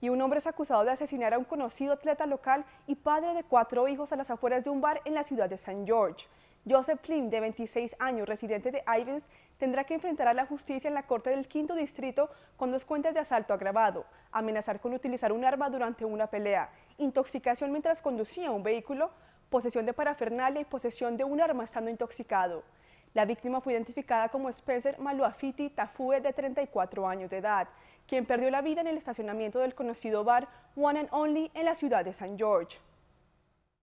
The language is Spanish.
Y un hombre es acusado de asesinar a un conocido atleta local y padre de cuatro hijos a las afueras de un bar en la ciudad de San George. Joseph Flynn, de 26 años, residente de Ivins, tendrá que enfrentar a la justicia en la Corte del Quinto Distrito con dos cuentas de asalto agravado, amenazar con utilizar un arma durante una pelea, intoxicación mientras conducía un vehículo, posesión de parafernalia y posesión de un arma estando intoxicado. La víctima fue identificada como Spencer Maluafiti Tafue, de 34 años de edad, quien perdió la vida en el estacionamiento del conocido bar One and Only en la ciudad de San George.